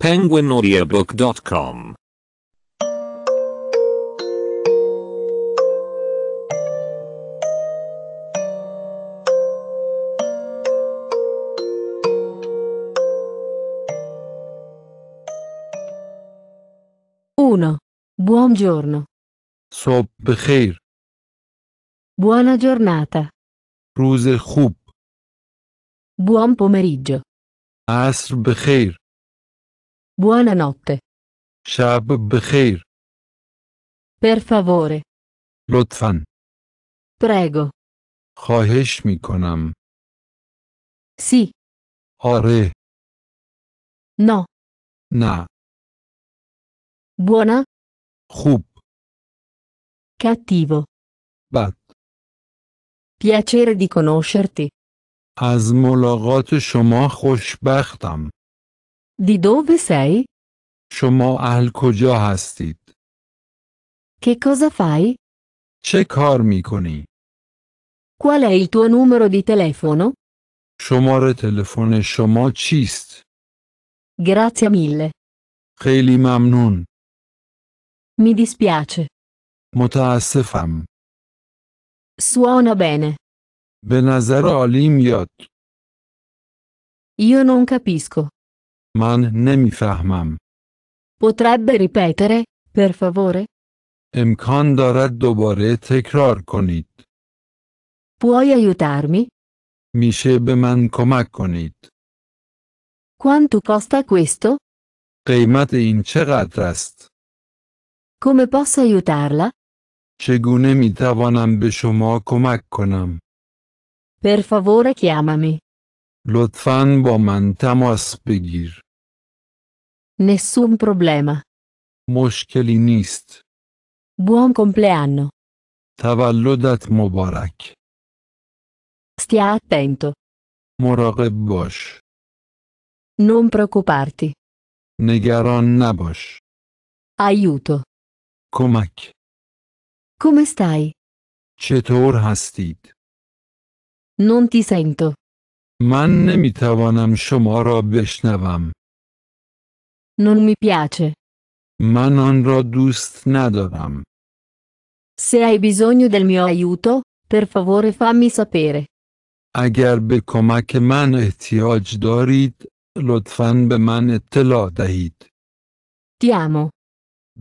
penguinaudiobook.com Uno. Buongiorno. صبح بخیر. Buona giornata. Ruse خوب. Buon pomeriggio. عصر بخیر. Buonanotte. شب بخیر. Per favore. Lotfan. Prego. خواهش می کنم. Sì. آره. No. Na. Buona. خوب. Cattivo. Bat. Piacere di conoscerti. از ملاقات شما خوشبختم. Di dove sei? شما اهل کجا هستید؟ Che cosa fai? چه کار میکنی؟ Qual è il tuo numero di telefono? شماره تلفن شما چیست؟ Grazie mille. خیلی ممنون. Mi dispiace. متاسفم. Suona bene. به نظر عالی میاد. Io non capisco. من نمیفهمم. Potrebbe ripetere, per favore? امکان دارد دوباره تکرار کنید. Puoi aiutarmi? میشه به من کمک کنید. Quanto costa questo? قیمت این چقدر است؟ Come posso aiutarla? چگونه می توانم به شما کمک کنم؟ Per favore chiamami. لطفاً با من تماس بگیر. Nessun problema. مشکلی نیست. Buon compleanno. تولدت Mubarak. Stia attento. مراقب باش. Non preoccuparti. نگران نباش. Aiuto. Komak. Come stai? چطور hastid. Non ti sento. Man نمیتوانم شما را non mi piace. Ma non را دوست nadoram. Se hai bisogno del mio aiuto, per favore fammi sapere. اگر به کمک من احتیاج دارید، لطفاً به من اطلاع دهید. Ti amo.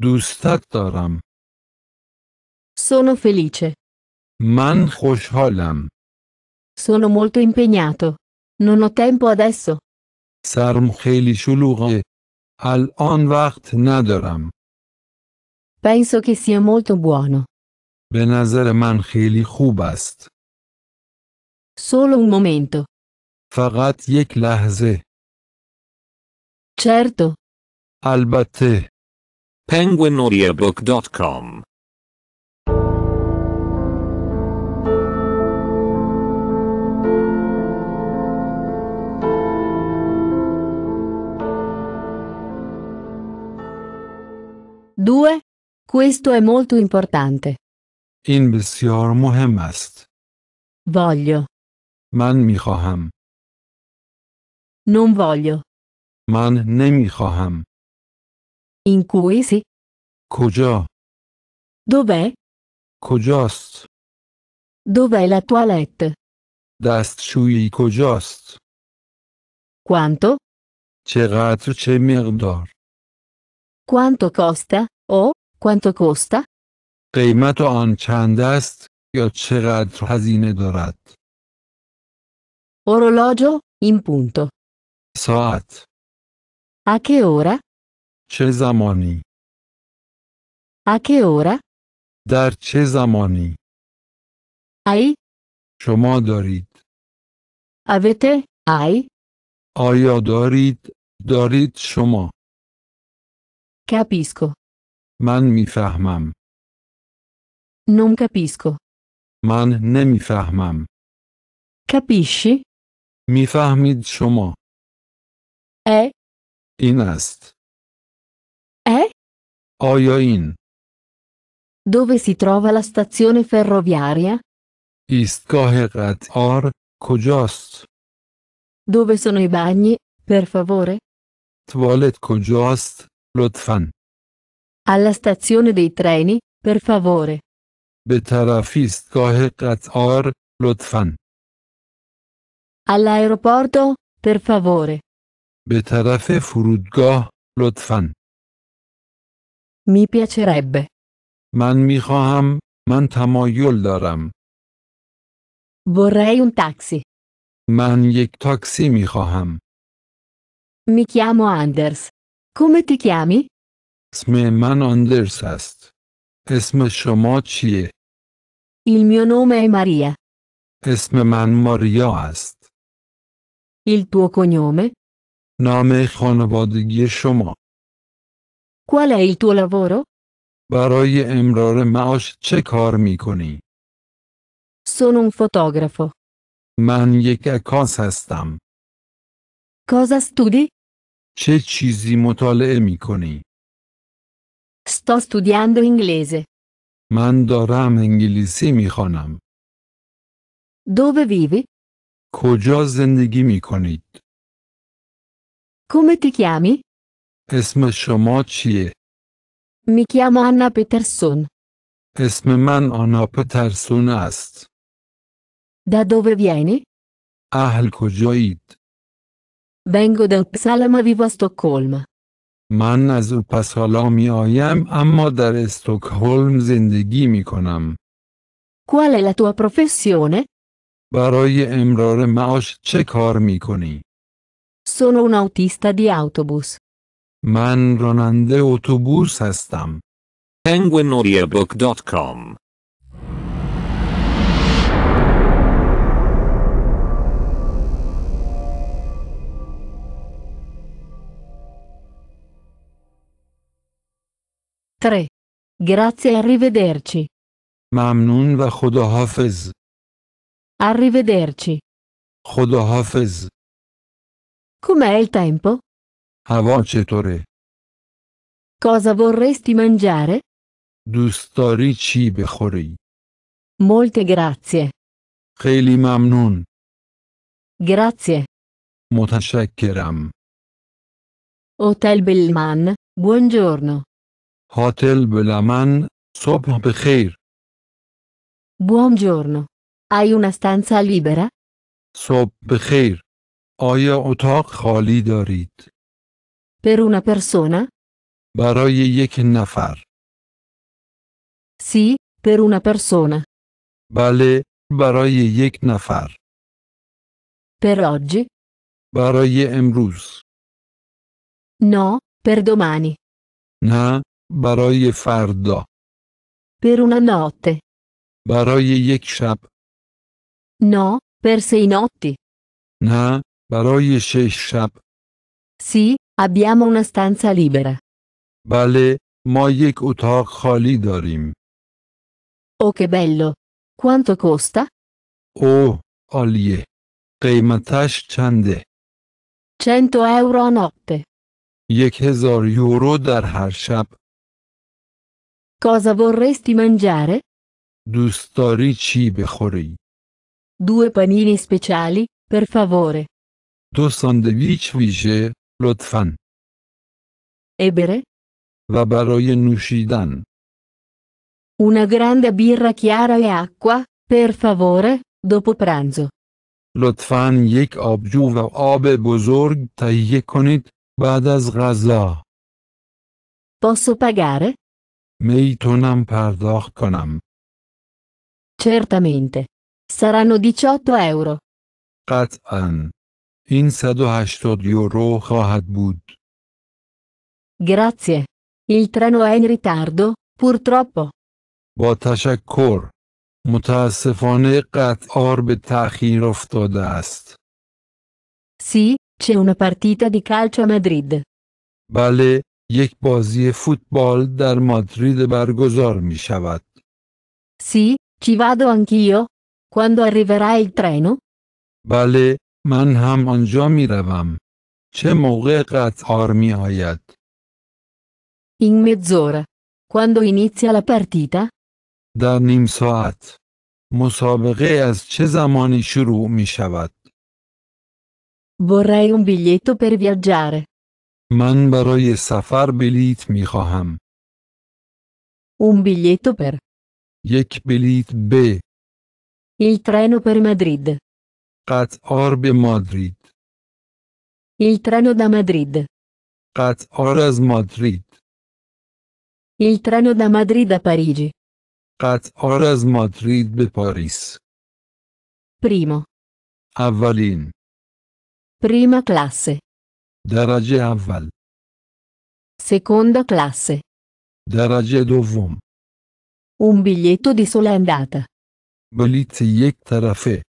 دوستت دارم. Sono felice. Man خوشحالم. Sono molto impegnato. Non ho tempo adesso. Sarm kheli shulughe, al on vacht nadaram. Penso che sia molto buono. به نظر من خیلی Solo un momento. فقط یک لحظه. Certo. البته. penguinaudiabook.com 2. Questo è molto importante. In بسیار مهم Voglio. Man mi خواهم. Non voglio. من نمی خواهم. In cui si? کجا؟ Dov'è? کجاست؟ Dov'è la toilette? دستشویی کجاست؟ Quanto? چقدر چه مقدار؟ quanto costa, o, quanto costa؟ قیمت آن چند است یا چقدر هزینه دارد؟ Orologio, in punto. ساعت A che ora? چه زمانی؟ A che ora? در چه زمانی؟ Hai? شما دارید Avete? Hai? آیا دارید؟ دارید شما Capisco. من میفهمم. Non capisco. ne من نمیفهمم. Capisci? میفهمید شما. È, این است. è? آیا این Dove si trova la stazione ferroviaria? ایستگاه or, کجاست؟ Dove sono i bagni, per favore? توالت کجاست؟ لطفا alla stazione dei treni, per favore. به طرف ایستگاه قطار لطفا All'aeroporto, per favore. به طرف فرودگاه Mi piacerebbe. Man میخواهم Mantamo تمایل Vorrei un taxi. Man یک تاکسی میخواهم Mi chiamo Anders. Come ti chiami? اسم من آندرس است. اسم شما چیه؟ Il mio nome è Maria. اسم من ماریا است. Il tuo cognome? نام خانوادگی شما Qual è il tuo lavoro? برای امرار معاش چه کار می کنی؟ Sono un fotografo. من یک عکاس هستم. Cosa studi? چه چیزی مطالعه می کنی؟ Sto studiando inglese. من دارم انگلیسی می خوانم. Dove vivi? کجا زندگی می کنید؟ Come ti chiami? اسم شما چیه؟ Mi chiamo Anna Peterson. اسم من آنا پترسون است. Da dove vieni? اهل کجایید؟ Vengo da Uppsala ma vivo a Stoccolma. من از اوپسالا می آیم اما در استکهلم زندگی می کنم. Qual è la tua professione? برای امرار معاش چه کار می کنی؟ Sono un autista di autobus. من راننده اتوبوس هستم. penguinaudiobooks.com 3. Grazie e arrivederci. Mamnun va خداحافظ Arrivederci. خداحافظ Com'è il tempo? هوا چطوره Cosa vorresti mangiare? دوست داری چی Molte grazie. Kheli mamnun. Grazie. متشکرم Hotel Bellman, buongiorno. هتل بلمن صبح بخیر Buongiorno. Hai una stanza libera? صبح بخیر آیا اتاق خالی دارید؟ Per una persona? برای یک نفر Sì, per una persona. بله برای یک نفر Per oggi? برای امروز No, per domani. نه برای فردا per una notte برای یک شب no per sei notti نه برای شش شب sì abbiamo una stanza libera بله ما یک اتاق خالی داریم oh che bello quanto costa اوه عالیه قیمتش چنده 100 euro a notte یک هزار یورو در هر شب Cosa vorresti mangiare? دوست داری چی Due panini speciali, per favore. دو ساندویچ ویژه، lotfan. E bere? و برای نوشیدن Una grande birra chiara e acqua, per favore, dopo pranzo. Lotfan yek آبجو و آب بزرگ تهیه کنید بعد از غذا Posso pagare? میتونم پرداخت کنم. Certamente. Saranno 18 euro. قطعا. این 180 یورو خواهد بود. Grazie. Il treno è in ritardo, purtroppo. با تشکر. متاسفانه قطار به تأخیر افتاده است. Sì, c'è una partita di calcio a Madrid. بله، یک بازی فوتبال در مادرید برگزار می شود. سی، چی وادو انکیو؟ کندو اریورا ایل ترینو؟ بله، من هم آنجا می روم. چه موقع قطار می آید؟ این mezz'ora. کندو inizia لپرتیتا؟ در نیم ساعت. مسابقه از چه زمانی شروع می شود؟ Vorrei un biglietto per viaggiare. من برای سفر بلیط می خواهم. Un biglietto per. یک بلیت به Il treno per Madrid. قطار به مادرید. Il treno da Madrid. قطار از مادرید. Il treno da Madrid a Parigi. قطار از مادرید به پاریس. Primo. اولین. Prima classe. درجه اول Seconda classe. درجه دوم Un biglietto di sola andata. بلیت یک طرفه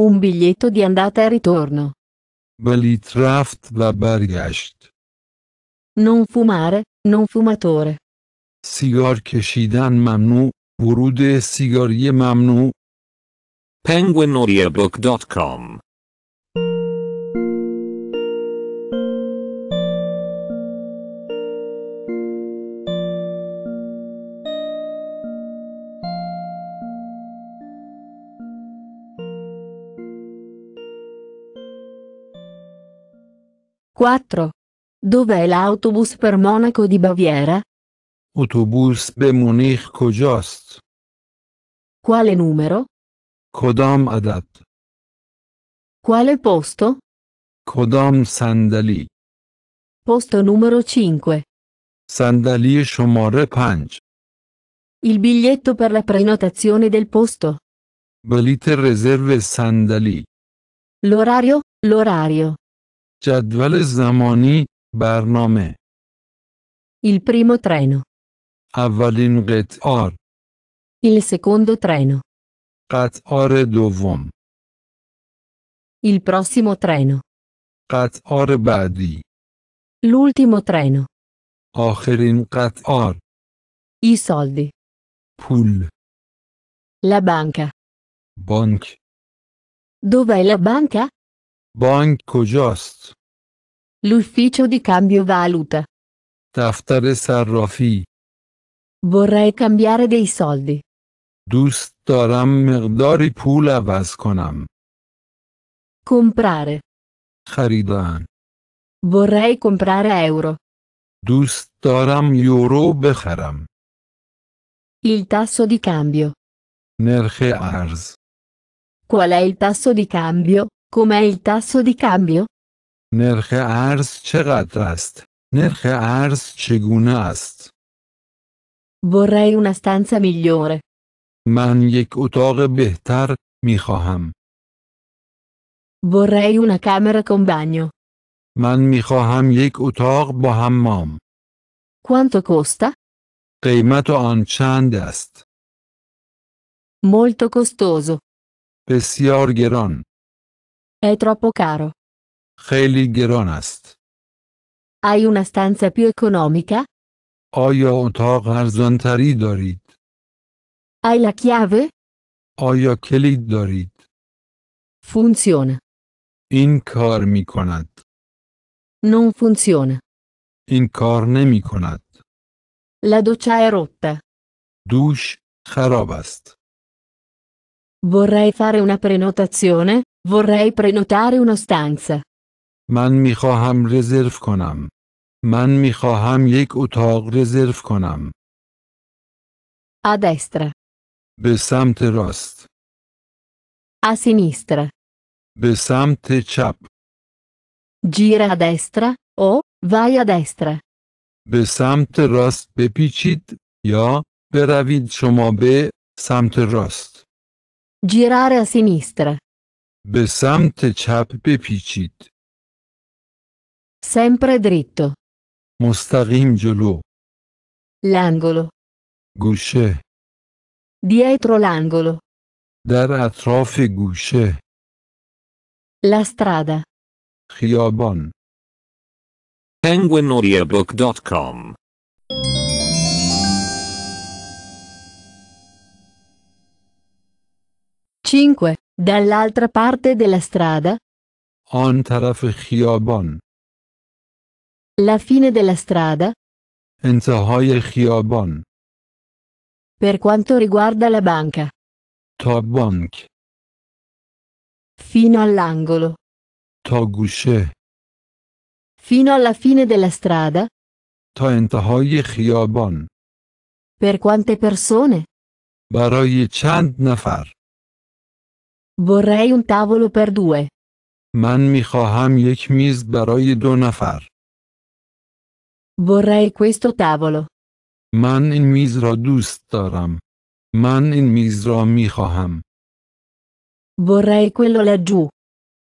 Un biglietto di andata e ritorno. بلیت رفت و برگشت Non fumare, non fumatore. سیگار کشیدن ممنوع ورود سیگاری ممنوع penguinaudiabook.com 4. Dov'è l'autobus per Monaco di Baviera? Autobus به Munich کجاست؟ Quale numero? کدام adat. Quale posto? کدام صندلی؟ Posto numero 5. صندلی شماره پنج Il biglietto per la prenotazione del posto. بلیت reserve صندلی L'orario? L'orario. جدول زمانی برنامه Il primo treno. اولین قطار Il secondo treno. قطار دوم Il prossimo treno. قطار بعدی L'ultimo treno. آخرین قطار I soldi. پول La banca. بانک Dov'è la banca? بانک کجاست؟ L'ufficio di cambio valuta. دفتر صرافی Vorrei cambiare dei soldi. دوست دارم مقداری پول عوض کنم Comprare. خریدن Vorrei comprare euro. دوست دارم یورو بخرم Il tasso di cambio. نرخ ارز Qual è il tasso di cambio? Com'è il tasso di cambio? نرخ ارز چقدر است؟ نرخ ارز چگونه است؟ Vorrei una stanza migliore. من یک اتاق بهتر می خواهم. Vorrei una camera con bagno. من می خواهم یک اتاق با حمام. Quanto costa? قیمت آن چند است؟ Molto costoso. بسیار گران è troppo caro. خیلی گران است. Hai una stanza più economica? آیا اتاق ارزانتری دارید؟ Hai la chiave? آیا کلید دارید؟ Funziona. این کار می کند. Non funziona. این کار نمی کند. La doccia è rotta. دوش خراب است. Vorrei fare una prenotazione? Vorrei prenotare una stanza. من می خواهم رزرو کنم. من می خواهم یک اتاق رزرو کنم. A destra. به سمت راست. A sinistra. به سمت چپ. Gira a destra o vai a destra. به سمت راست بپیچید یا بروید شما به سمت راست. Girare a sinistra. به سمت چپ بپیچید. Sempre dritto. مستقیم جلو. L'angolo. گوشه. Dietro l'angolo. در اطراف گوشه. La strada. خیابان. penguinaudiobook.com Cinque. Dall'altra parte della strada. آن طرف خیابان. La fine della strada. انتهای خیابان. Per quanto riguarda la banca. تا bank. Fino all'angolo. تا gushe. Fino alla fine della strada. تا انتهای خیابان. Per quante persone? برای چند نفر vorrei un tavolo per due. من میخواهم یک میز برای دو نفر. Vorrei questo tavolo. من این میز را دوست دارم. من این میز را میخواهم. Vorrei quello laggiù.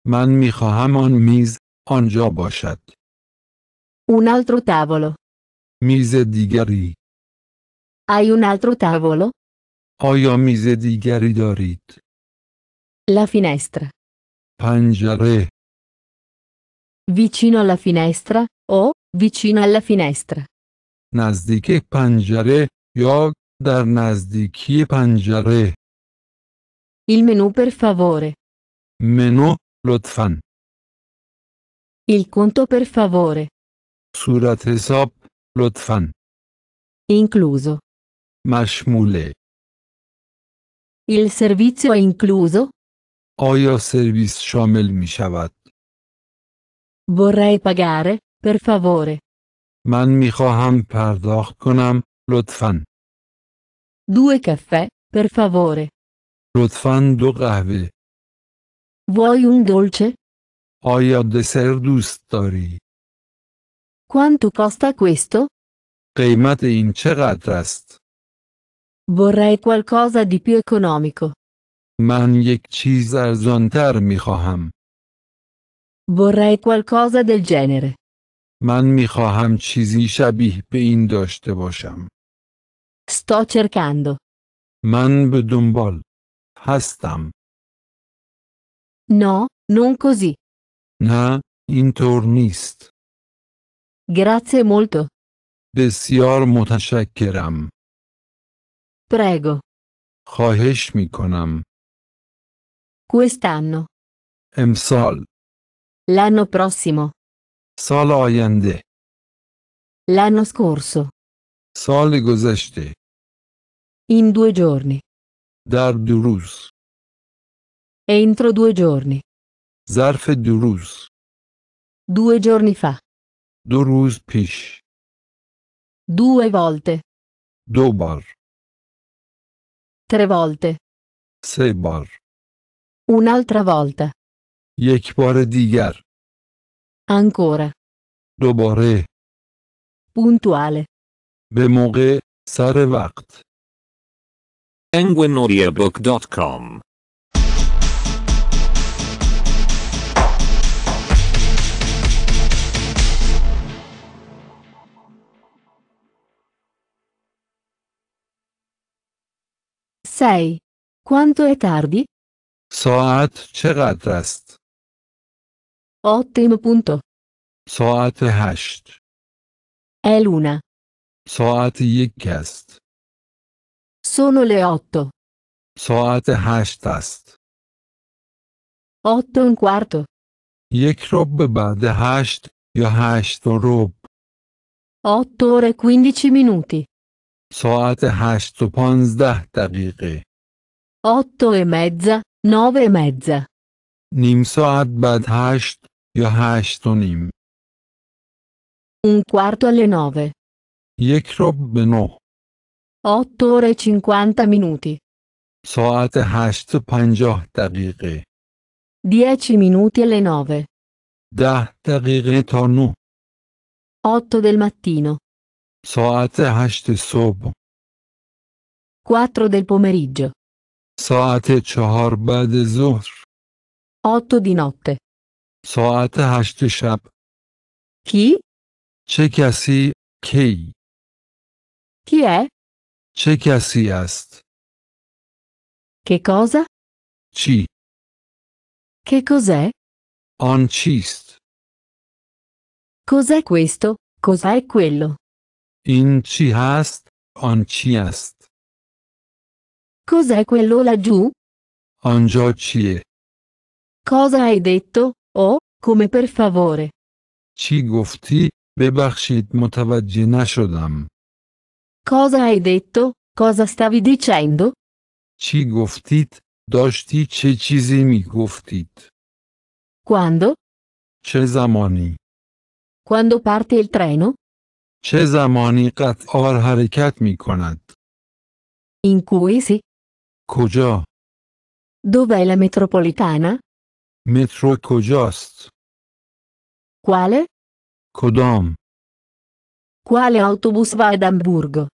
من میخواهم آن میز آنجا باشد. Un altro tavolo. میز دیگری. Hai un altro tavolo? آیا میز دیگری دارید؟ la finestra. Pangere. Vicino alla finestra o vicino alla finestra. نزدیک پنجره یا در نزدیکی پنجره. Il menù per favore. منو lotfan. Il conto per favore. صورت حساب لطفا. Incluso. مشموله. Il servizio è incluso آیا سرویس شامل می شود؟ Vorrei pagare, per favore. من می خواهم پرداخت کنم، لطفاً. Due caffè, per favore. لطفاً دو قهوه. Vuoi un dolce? آیا دسر دوست داری؟ Quanto costa questo? قیمت این چقدر است؟ Vorrei qualcosa di più economico. من یک چیز ارزانتر می خواهم. Vorrei qualcosa del genere. من می خواهم چیزی شبیه به این داشته باشم. Sto cercando. من به دنبال هستم. No, non così. نه، اینطور نیست. Grazie molto. بسیار متشکرم. Prego. خواهش می کنم. Quest'anno. امسال. L'anno prossimo. سال آینده. L'anno scorso. سال گذشته. In due giorni. Dar دو Entro due giorni. ظرف دو Due giorni fa. دو pish. Due volte. دو بار. Tre volte. سه bar. Un'altra volta. یک بار دیگر. Ancora. دوباره. Puntuale. به موقع. سر وقت. penguinaudiobook.com Sei. Quanto è tardi? ساعت چقدر است؟ ottimo punto. ساعت هشت. È l'una. ساعت یک است. Sono le otto. ساعت هشت است. Otto e un quarto. یک رب به بعد هشت یا هشت و رب. Otto ore e quindici minuti. ساعت هشت و پانزده دقیقه. Otto e mezza 9 e mezza. نیم ساعت بعد هشت یا هشت و نیم Un quarto alle 9. یک رب به نه 8 ore e 50 minuti. ساعت هشت و پنجاه دقیقه 10 minuti alle 9. ده دقیقه تا نه 8 del mattino. ساعت هشت صبح 4 del pomeriggio. ساعت چهار بعد ظهر 8 di notte. ساعت هشت شب Chi? چه کسی کی Chi è? چه کسی است Che cosa? چی Che cos'è? آن چیست Cos'è questo? Cos'è quello? این چی هست آن چی است Cos'è quello laggiù? Angioccie. Cosa hai detto? Oh, come per favore. چی گفتی؟ ببخشید متوجه نشدم. Cosa hai detto? Cosa stavi dicendo? چی گفتید؟ داشتی چه چیزی می Quando? Cesamoni. Quando parte il treno? Cesamoni kat قطار harikat می کند؟ In cui si کجا؟ Dov'è la metropolitana? Metro کجاست؟ Quale? کدام؟ Quale autobus va ad Hamburgo? Amburgo?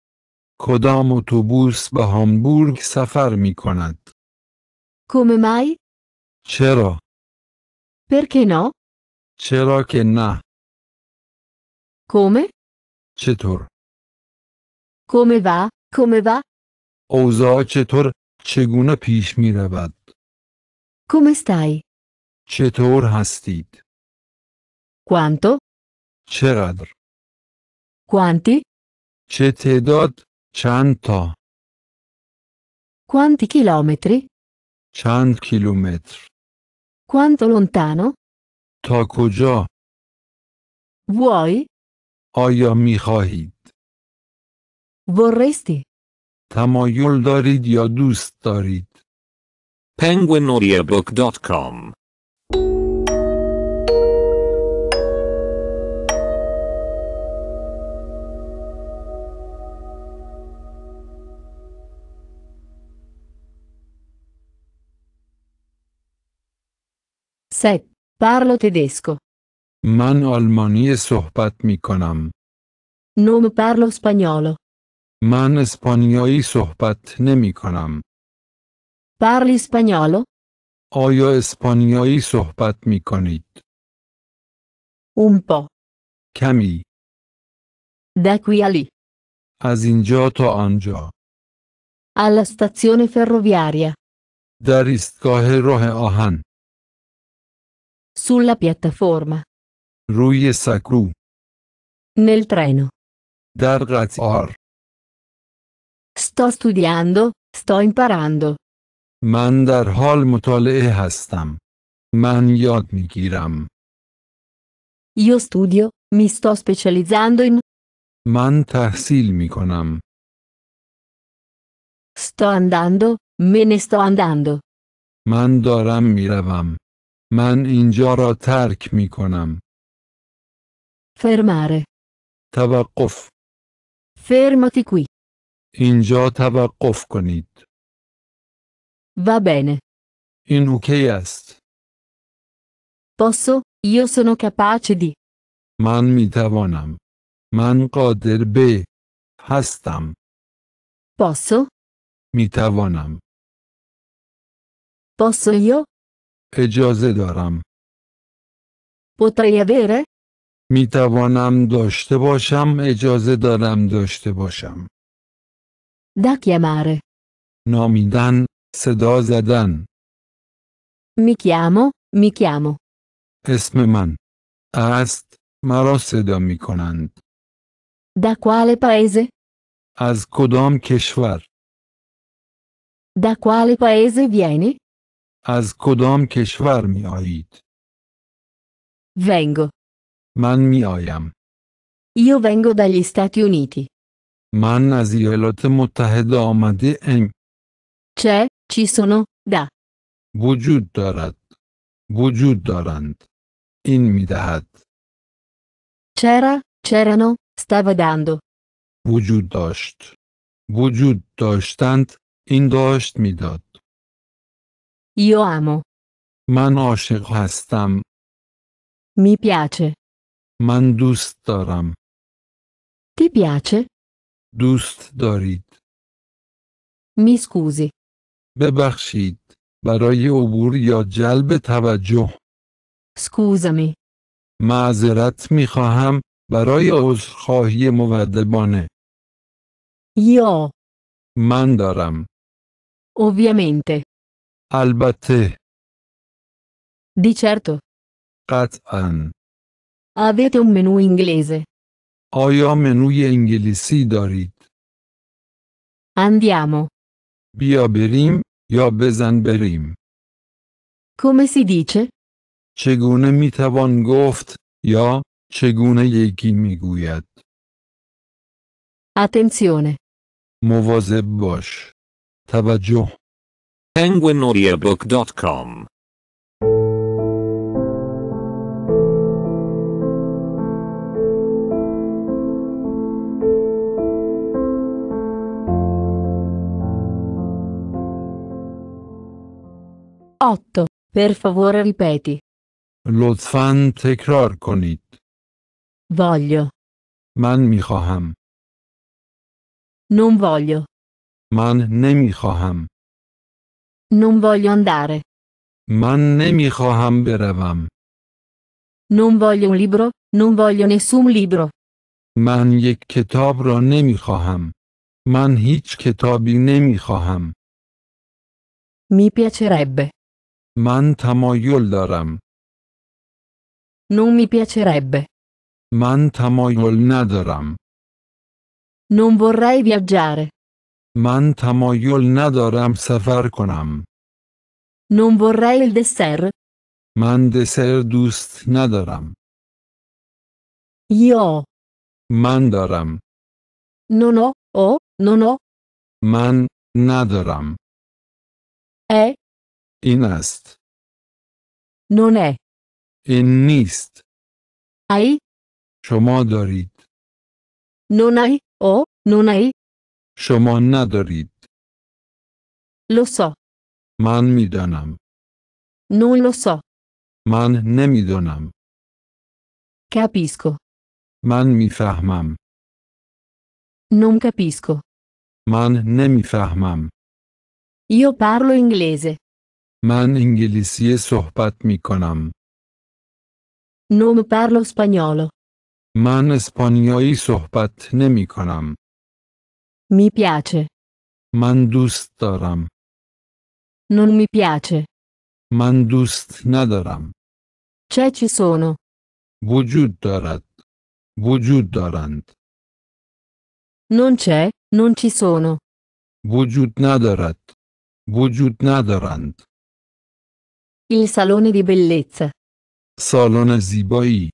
کدام اتوبوس به هامبورگ سفر می کند؟ Come mai? چرا؟ Perché no? چرا che نه؟ Come? چطور؟ Come va? Come va? اوضاع چطور چگونه پیش می رود؟ Come stai? چطور هستید؟ Quanto? چقدر؟ Quanti? چه تعداد؟ چند تا؟ Quanti chilometri? چند کیلومتر؟ Quanto lontano? تا کجا؟ Vuoi? آیا می خواهید؟ Vorresti? تمایل دارید یا دوست دارید penguinaudiobook.com Parlo tedesco. من آلمانی صحبت می Non parlo spagnolo. من اسپانیایی صحبت نمی کنم. Parli spagnolo? آیا اسپانیایی صحبت می کنید؟ Un po'. کمی. Da qui a lì. از اینجا تا آنجا. Alla stazione ferroviaria. در ایستگاه راه آهن. Sulla piattaforma. روی سکو. Nel treno. در قطار. Sto studiando, sto imparando. من در حال مطالعه هستم. من یاد میگیرم. Io studio, mi sto specializzando in. من تحصیل میکنم. Sto andando, me ne sto andando. من دارم میروم. من اینجا را ترک میکنم. Fermare. توقف. Fermati qui. اینجا توقف کنید. و بینه. این اوکی است. Posso? یو سنو کپاچ دی. من می توانم. من قادر به هستم. Posso? می توانم. Posso یو. اجازه دارم. پتری avere? می توانم داشته باشم اجازه دارم داشته باشم. Da chiamare. Nomi Dan, Sedosa Dan. Mi chiamo, mi chiamo. Esme man. Ast, Marossedom mikonand. Da quale paese? Az kodom keshvar. Da quale paese vieni? Az kodom keshvar miayid. Vengo. Man miayam. Io vengo dagli Stati Uniti. من از ایالات متحده آمده ام. چه؟ چی سونو؟ ده. وجود دارد. وجود دارند. این می دهد. چرا؟ چرانو؟ stava وجود داشت. وجود داشتند. این داشت میداد. یو امو. من عاشق هستم. می من دوست دارم. تی دوست دارید می سکوزی ببخشید برای عبور یا جلب توجه سکوزمی معذرت می خواهم برای عذرخواهی مودبانه یا من دارم Ovviamente. البته Di certo. قطعا Avete un menù inglese. آیا منوی انگلیسی دارید؟ Andiamo. بیا بریم یا بزن بریم. Come si dice? چگونه میتوان گفت یا چگونه یکی میگوید؟ Attenzione. مواظب باش. توجه penguinaudiobooks.com 8. Per favore ripeti. لطفا تکرار کنید. Voglio. Man من میخواهم. Non voglio. Man من نمیخواهم. Non voglio andare. Man من نمیخواهم بروم. Non voglio un libro, non voglio nessun libro. من یک کتاب را نمیخواهم. من هیچ کتابی نمیخواهم. Mi piacerebbe. Man tamoyul دارم. Non mi piacerebbe. Man tamoyul nadaram. Non vorrei viaggiare. Man tamoyul nadaram سفر konam. Non vorrei il dessert. Man dessert دوست nadaram. Io ho. من Non ho, oh, non ho. Man nadaram. E, in ast. Non è. In nist. Hai. Shomodorit. Non hai, o, non hai. Shomonadorit. Lo so. Man midanam. Non lo so. Man nemidonam. Capisco. Man mi mifahmam. Non capisco. Man nemifahmam. Io parlo inglese. من انگلیسی صحبت می کنم. نوم پرلو اسپانیولو. من اسپانیایی صحبت نمی کنم. می پیچه. من دوست دارم. نون می من دوست ندارم. چه چی سونو؟ وجود دارد. وجود دارند. نون c'è, non چی sono. وجود ندارد. وجود ندارند. Il salone di bellezza. Salona Ziboi.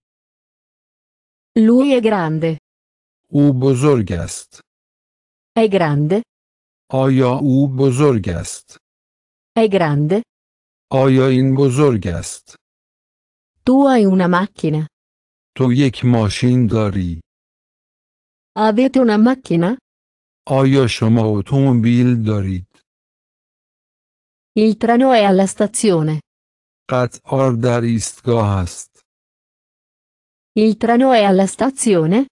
Lui è grande. U بزرگ È grande? آیا او بزرگ است؟ È grande? آیا این بزرگ است؟ Tu hai una macchina. تو yek machin dari. Avete una macchina? آیا شما اتومبیل dari. Il treno è alla stazione. قطار در ایستگاه است. Il treno è alla stazione?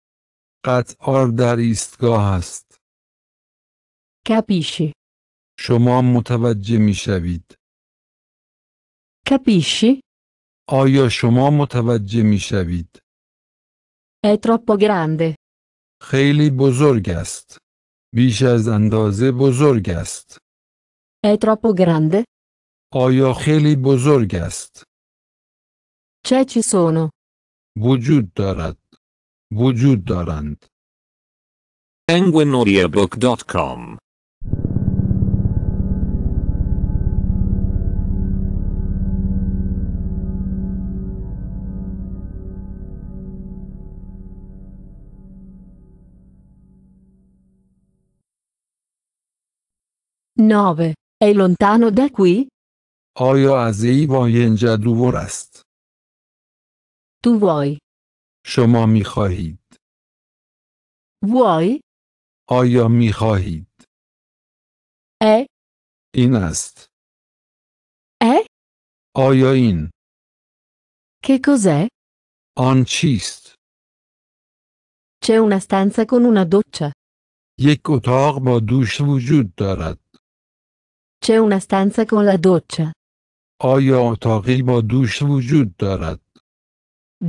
قطار در ایستگاه است. Capisci? شما متوجه می شوید. Capisci? آیا شما متوجه می شوید؟ È troppo grande. خیلی بزرگ است. بیش از اندازه بزرگ است. È troppo grande? آیا خیلی بزرگ است؟ چه چی سونو؟ وجود دارد. وجود دارند. penguinaudiobook.com Nove. È lontano da qui? آیا از ای اینجا دوور است؟ تو وای. شما می خواهید. وای. آیا می خواهید؟ این است. ا آیا این؟ که کزه؟ آن چیست؟ چه اون stanza کن una دوچه؟ یک اتاق با دوش وجود دارد. C'è una stanza کن la doccia. آیا اتاقی با دوش وجود دارد؟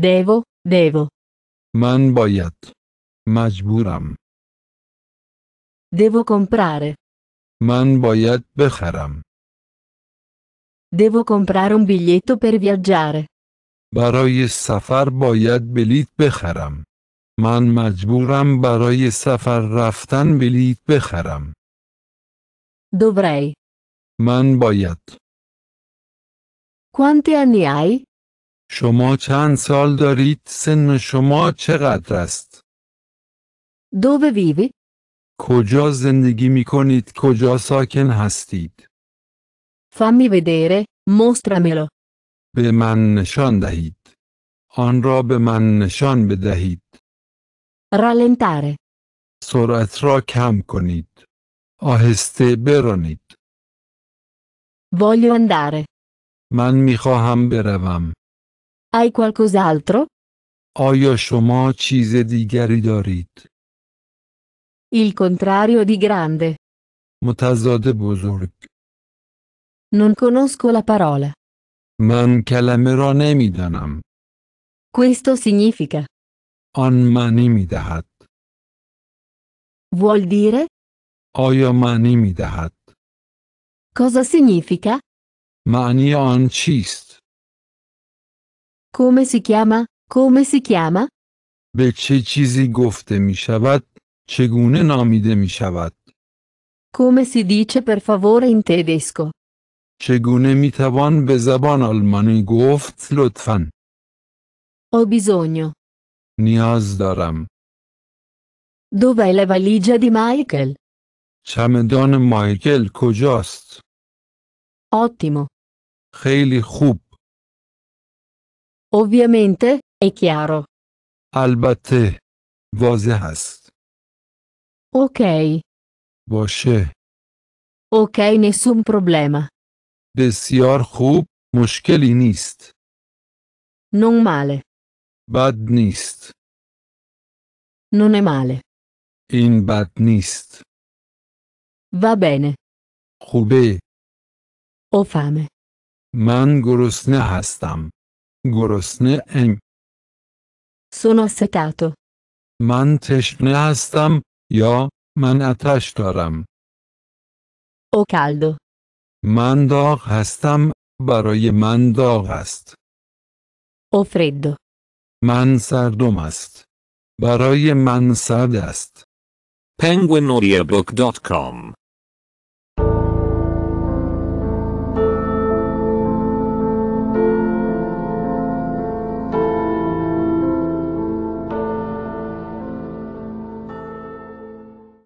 دیو دیو من باید. مجبورم. دیو کمپراره. من باید بخرم. دیو کمپرارم بیلیتو پر پر برای سفر باید بلیت بخرم. من مجبورم برای سفر رفتن بلیت بخرم. دوبرای. من باید. quanti anni hai? شما چند سال دارید؟ سن شما چقدر است؟ Dove vivi? کجا زندگی می کنید؟ کجا ساکن هستید؟ Fammi vedere, mostramelo. به من نشان دهید. آن را به من نشان بدهید. Rallentare. سرعت را کم کنید. آهسته برانید. Voglio andare. من میخواهم بروم. Hai qualcos'altro? آیا شما چیز دیگری دارید؟ Il contrario di grande. متضاد بزرگ. Non conosco la parola. من کلمه را نمیدانم. Questo significa. آن معنی میدهد. Vuol dire? آیا معنی میدهد؟ Cosa significa? Ma io ho cheese. Come si chiama? Come si chiama? به چه چیزی گفته می شود؟ چگونه نامیده می شود؟ Come si dice per favore in tedesco? چگونه می توان به زبان آلمانی گفت لطفا؟ Ho bisogno. نیاز دارم. Dov'è la valigia di Michael? چمدان مایکل کجاست؟ Ottimo. خیلی خوب. Ovviamente, è chiaro. البته. واضح است. Ok. باشه. Ok, nessun problema. بسیار خوب. مشکلی نیست. Non male. بد نیست. Non è male. این بد نیست. Va bene. خوبه. Ho fame. من گرسنه هستم. گرسنه ام. Sono assetato. من تشنه هستم یا من اتش دارم. Ho caldo. من داغ هستم برای من داغ است. Ho freddo. من سردم است. برای من سرد است. penguinaudiobooks.com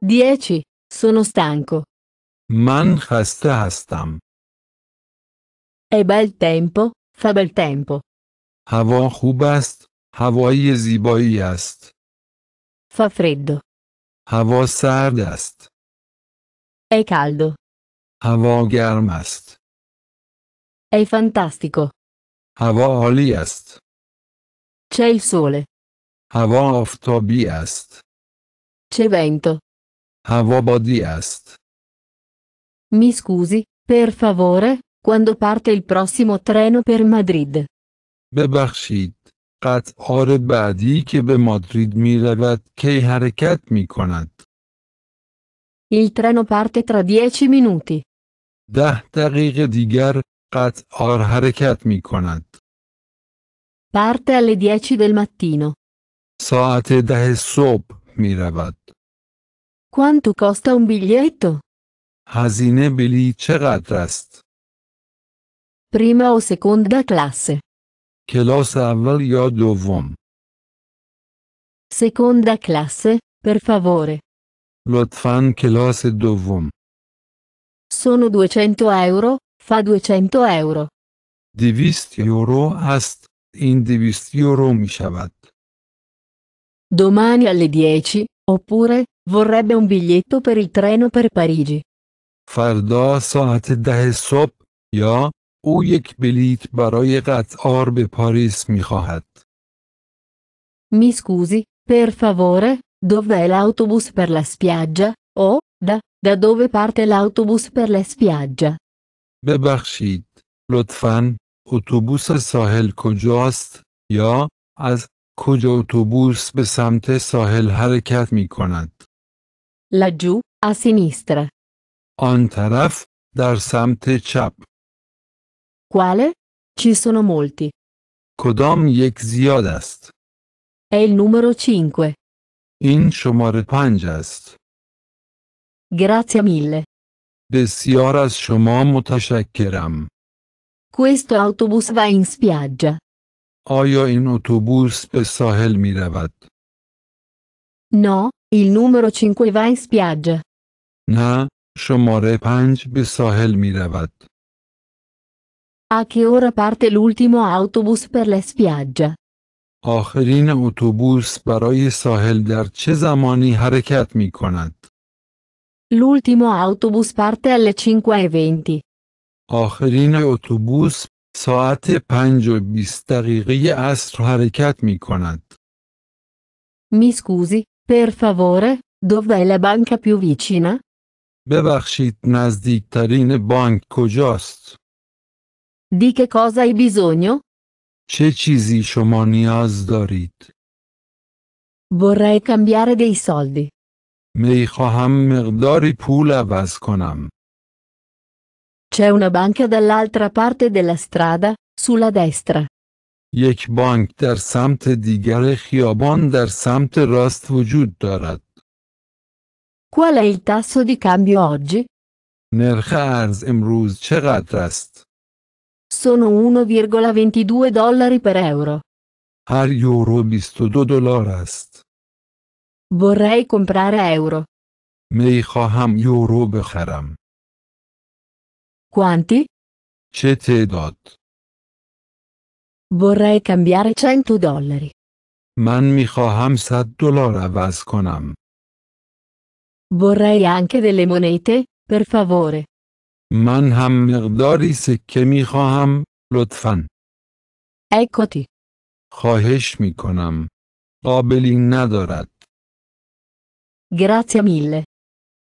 10. Sono stanco. Man hasta hastam. È bel tempo, fa bel tempo. هوا خوب است. هوای زیبایی است. Fa freddo. هوا sardast. È caldo. هوا گرم È fantastico. هوا oliast. C'è il sole. هوا آفتابی است. C'è vento. Hawobodzhi است. Mi scusi, per favore, quando parte il prossimo treno per Madrid? ببخشید. قطار بعدی که به مادرید می رود کی حرکت می کند. Il treno parte tra 10 minuti. ده دقیقه دیگر قطار حرکت می کند. Parte alle 10 del mattino. ساعت ده صبح می رود. Quanto costa un biglietto? هزینه bili ceratrast. Prima o seconda classe? کلاس اول یا دوم؟ Seconda classe, per favore. لطفاً کلاس دوم. Sono 200 euro, fa 200 euro. 200 euro ast, in 200 euro می شود. Domani alle 10, oppure, Vorrebbe un biglietto per il فردا ساعت ده صبح یا او یک بلیت برای قطعار به پاریس می خواهد. می سکوزی، پر فاوره، دوه الاتوبوس پر لسپیاجا، او، دا، دا دوه پارت الاتوبوس پر لسپیاجا. ببخشید، لطفا اتوبوس ساحل کجاست، یا، از کجا اتوبوس به سمت ساحل حرکت می کند؟ laggiù, a sinistra. آن طرف در سمت چپ Quale? Ci sono molti. کدام یک زیاد است È il numero 5. این شماره پنج است Grazie mille. بسیار از شما متشکرم Questo autobus va in spiaggia. آیا این اتوبوس به ساحل می رود No, il numero 5 va in spiaggia. نه شماره پنج به ساحل می رود. A che ora parte l'ultimo autobus per la spiaggia? آخرین اتوبوس برای ساحل در چه زمانی حرکت می کند؟ L'ultimo autobus parte alle 5.20. آخرین اتوبوس ساعت پنج و بیست دقیقه عصر حرکت می کند. Mi scusi, per favore, dov'è la banca più vicina? ببخشید نزدیکترین Bank کجاست؟ Di che cosa hai bisogno? چه چیزی شما نیاز Vorrei cambiare dei soldi. میخواهم Merdori پول عوض C'è una banca dall'altra parte della strada, sulla destra. یک بانک در سمت دیگر خیابان در سمت راست وجود دارد. Qual è il tasso di cambio oggi? نرخ ارز امروز چقدر است؟ Sono 1,22 dollari per euro. هر یورو 22 دلار است. Vorrei comprare euro. می خواهم یورو بخرم. Quanti? چه تعداد؟ vorrei cambiare 100 dollari. من میخواهم 100 دلار عوض کنم. Vorrei anche delle monete, per favore. Man من هم مقداری سکه میخواهم، لطفاً. Eccoti. خواهش میکنم. قابلی ندارد. Grazie mille.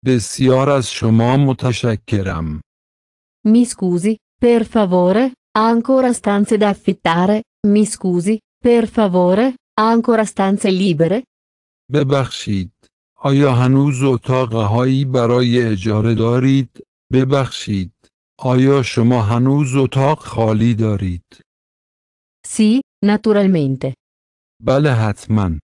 بسیار از شما متشکرم. Mi scusi, per favore? Ha ancora stanze da affittare? Mi scusi, per favore, ha ancora ببخشید. آیا هنوز اتاق هایی برای اجاره دارید؟ ببخشید. آیا شما هنوز اتاق خالی دارید؟ سی، ناتورالمنت. بله حتما.